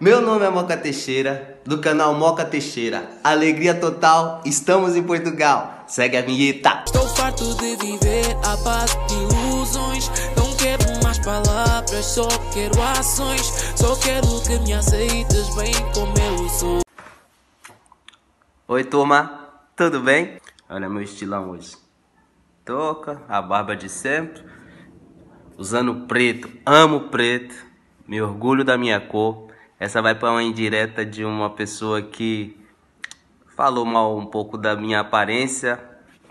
Meu nome é Moca Teixeira, do canal Moca Teixeira. Alegria total, estamos em Portugal. Segue a vinheta. Estou farto de viver a base de ilusões. Não quero mais palavras, só quero ações. Só quero que me aceites bem como eu sou. Oi, turma, tudo bem? Olha meu estilão hoje. Toca, a barba de sempre, usando preto, amo preto. Me orgulho da minha cor. Essa vai para uma indireta de uma pessoa que falou mal um pouco da minha aparência,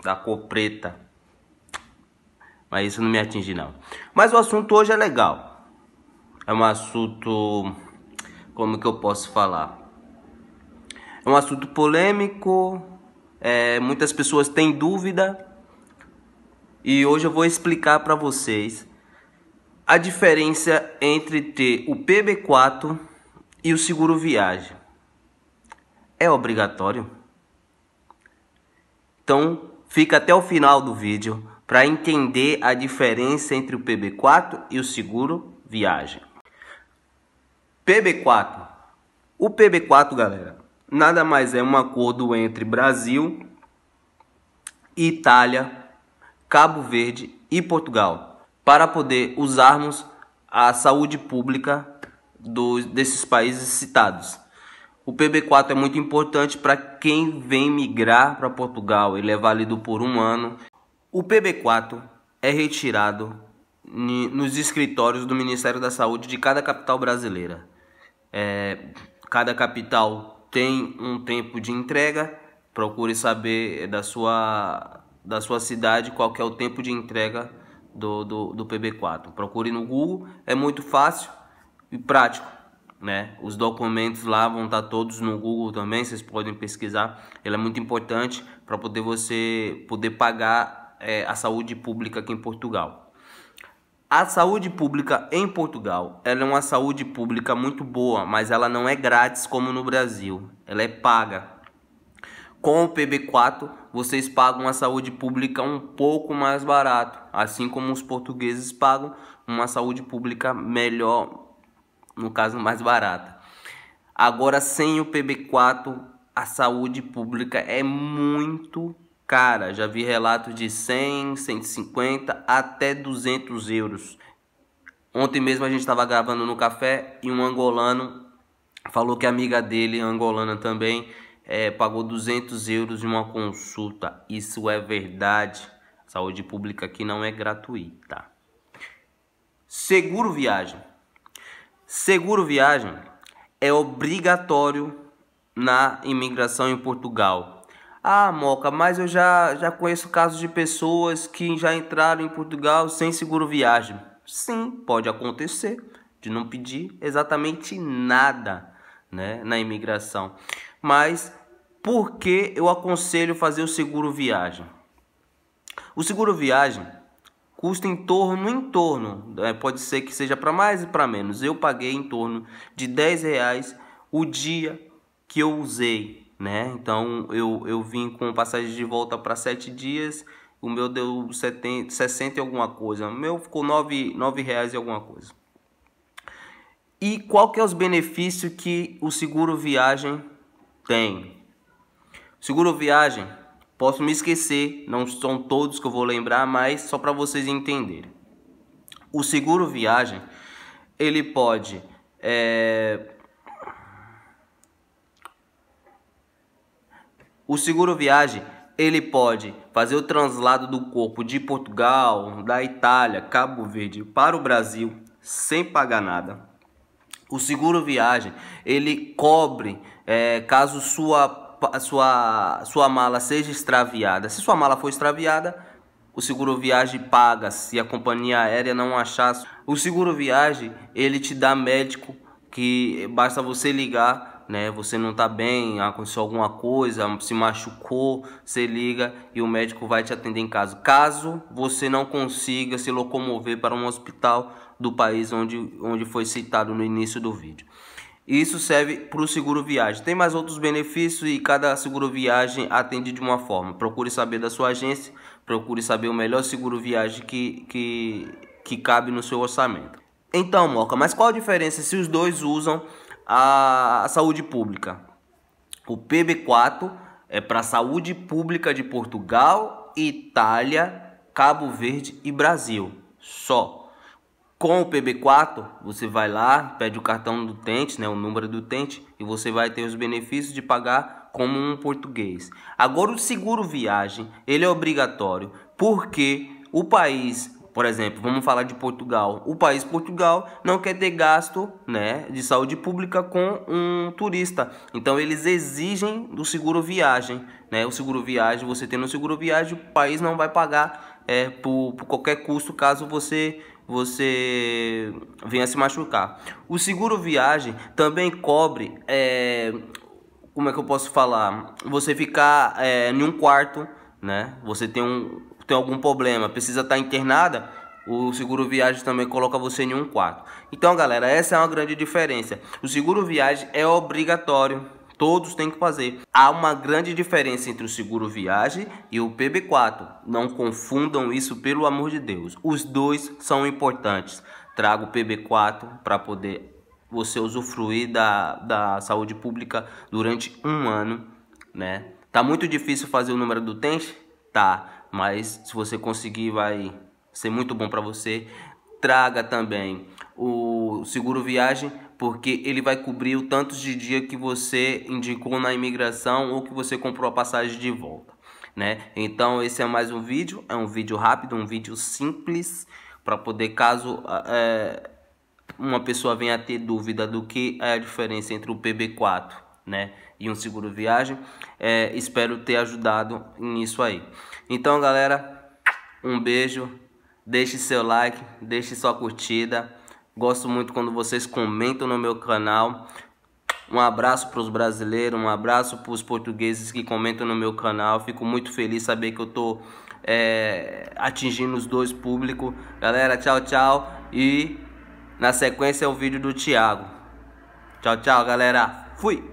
da cor preta. Mas isso não me atinge não. Mas o assunto hoje é legal. É um assunto como que eu posso falar? É um assunto polêmico, é, muitas pessoas têm dúvida e hoje eu vou explicar para vocês a diferença entre ter o PB4 e o seguro viagem? É obrigatório? Então, fica até o final do vídeo para entender a diferença entre o PB4 e o seguro viagem. PB4. O PB4, galera, nada mais é um acordo entre Brasil, Itália, Cabo Verde e Portugal para poder usarmos a saúde pública dos, desses países citados. O PB4 é muito importante para quem vem migrar para Portugal, ele é válido por um ano. O PB4 é retirado nos escritórios do Ministério da Saúde de cada capital brasileira. É, cada capital tem um tempo de entrega, procure saber da sua, da sua cidade qual é o tempo de entrega do, do, do PB4. Procure no Google, é muito fácil e prático. Né? Os documentos lá vão estar tá todos no Google também, vocês podem pesquisar. Ele é muito importante para poder você poder pagar é, a saúde pública aqui em Portugal. A saúde pública em Portugal, ela é uma saúde pública muito boa, mas ela não é grátis como no Brasil. Ela é paga. Com o PB4, vocês pagam a saúde pública um pouco mais barato, assim como os portugueses pagam uma saúde pública melhor, no caso, mais barata. Agora, sem o PB4, a saúde pública é muito cara. Já vi relatos de 100, 150 até 200 euros. Ontem mesmo a gente estava gravando no café e um angolano falou que a amiga dele, angolana também, é, pagou 200 euros em uma consulta. Isso é verdade. Saúde pública aqui não é gratuita. Seguro viagem. Seguro viagem é obrigatório na imigração em Portugal. Ah, Moca, mas eu já, já conheço casos de pessoas que já entraram em Portugal sem seguro viagem. Sim, pode acontecer de não pedir exatamente nada né, na imigração. Mas por que eu aconselho fazer o seguro viagem? O seguro viagem custa em torno, em torno, é, pode ser que seja para mais e para menos. Eu paguei em torno de 10 reais o dia que eu usei, né? Então eu, eu vim com passagem de volta para 7 dias, o meu deu 70, 60 e alguma coisa, o meu ficou 9, 9 reais e alguma coisa. E qual que é os benefícios que o seguro viagem tenho. Seguro viagem, posso me esquecer, não são todos que eu vou lembrar, mas só para vocês entenderem. O seguro viagem, ele pode é... O seguro viagem, ele pode fazer o translado do corpo de Portugal, da Itália, Cabo Verde para o Brasil sem pagar nada. O seguro viagem, ele cobre é, caso sua, sua, sua mala seja extraviada. Se sua mala for extraviada, o seguro viagem paga se a companhia aérea não achar. O seguro viagem, ele te dá médico que basta você ligar, né? Você não tá bem, aconteceu alguma coisa, se machucou, você liga e o médico vai te atender em casa. Caso você não consiga se locomover para um hospital, do país onde, onde foi citado no início do vídeo. Isso serve para o seguro viagem. Tem mais outros benefícios e cada seguro viagem atende de uma forma. Procure saber da sua agência, procure saber o melhor seguro viagem que, que, que cabe no seu orçamento. Então, Moca, mas qual a diferença se os dois usam a, a saúde pública? O PB4 é para a saúde pública de Portugal, Itália, Cabo Verde e Brasil. Só. Com o PB4, você vai lá, pede o cartão do tente, né, o número do tente, e você vai ter os benefícios de pagar como um português. Agora, o seguro viagem, ele é obrigatório, porque o país, por exemplo, vamos falar de Portugal. O país Portugal não quer ter gasto né, de saúde pública com um turista. Então, eles exigem do seguro viagem. Né? O seguro viagem, você tendo o seguro viagem, o país não vai pagar é, por, por qualquer custo caso você você venha se machucar. O seguro viagem também cobre, é, como é que eu posso falar? Você ficar é, em um quarto, né? Você tem, um, tem algum problema, precisa estar tá internada, o seguro viagem também coloca você em um quarto. Então, galera, essa é uma grande diferença. O seguro viagem é obrigatório Todos têm que fazer. Há uma grande diferença entre o seguro viagem e o PB4. Não confundam isso, pelo amor de Deus. Os dois são importantes. Traga o PB4 para poder você usufruir da, da saúde pública durante um ano, né? Tá muito difícil fazer o número do TENS? Tá, mas se você conseguir vai ser muito bom para você. Traga também o seguro viagem porque ele vai cobrir o tanto de dia que você indicou na imigração ou que você comprou a passagem de volta, né? Então esse é mais um vídeo, é um vídeo rápido, um vídeo simples para poder caso ah, é, uma pessoa venha ter dúvida do que é a diferença entre o PB4, né? E um seguro viagem, é, espero ter ajudado nisso aí. Então galera, um beijo, deixe seu like, deixe sua curtida Gosto muito quando vocês comentam no meu canal. Um abraço para os brasileiros, um abraço para os portugueses que comentam no meu canal. Fico muito feliz saber que eu tô é, atingindo os dois públicos. Galera, tchau, tchau. E na sequência é o vídeo do Thiago. Tchau, tchau, galera. Fui!